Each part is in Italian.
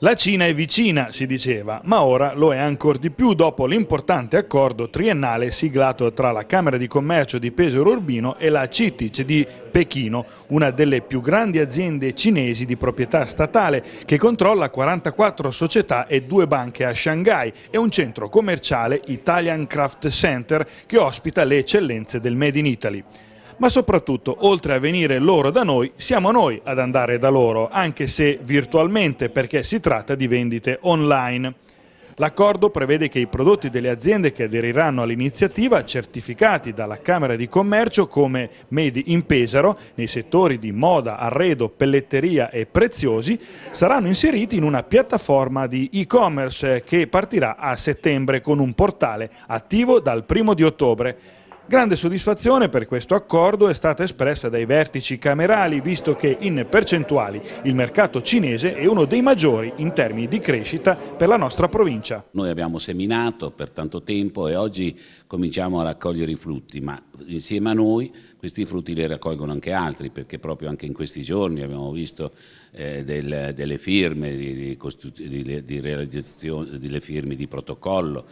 La Cina è vicina, si diceva, ma ora lo è ancor di più dopo l'importante accordo triennale siglato tra la Camera di Commercio di Pesaro Urbino e la CITIC di Pechino, una delle più grandi aziende cinesi di proprietà statale che controlla 44 società e due banche a Shanghai e un centro commerciale Italian Craft Center che ospita le eccellenze del Made in Italy ma soprattutto oltre a venire loro da noi, siamo noi ad andare da loro, anche se virtualmente perché si tratta di vendite online. L'accordo prevede che i prodotti delle aziende che aderiranno all'iniziativa, certificati dalla Camera di Commercio come Made in Pesaro, nei settori di moda, arredo, pelletteria e preziosi, saranno inseriti in una piattaforma di e-commerce che partirà a settembre con un portale attivo dal primo di ottobre. Grande soddisfazione per questo accordo è stata espressa dai vertici camerali, visto che in percentuali il mercato cinese è uno dei maggiori in termini di crescita per la nostra provincia. Noi abbiamo seminato per tanto tempo e oggi cominciamo a raccogliere i frutti, ma insieme a noi questi frutti li raccolgono anche altri, perché proprio anche in questi giorni abbiamo visto eh, del, delle firme di, di, di, di realizzazione, delle firme di protocollo,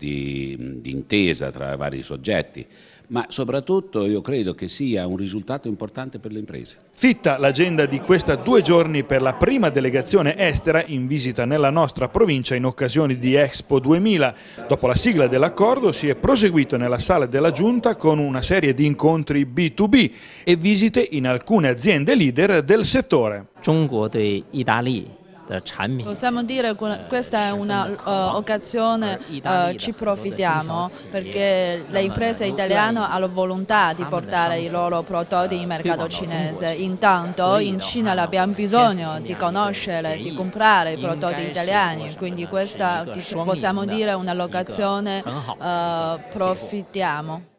di, di intesa tra vari soggetti ma soprattutto io credo che sia un risultato importante per le imprese. Fitta l'agenda di questa due giorni per la prima delegazione estera in visita nella nostra provincia in occasione di Expo 2000. Dopo la sigla dell'accordo si è proseguito nella sala della giunta con una serie di incontri B2B e visite in alcune aziende leader del settore. 中国对意大利 Possiamo dire che questa è un'occasione, uh, ci approfittiamo perché le imprese italiane hanno volontà di portare i loro prodotti in mercato cinese. Intanto in Cina abbiamo bisogno di conoscere, di comprare i prodotti italiani, quindi questa possiamo dire è una locazione, uh, profittiamo.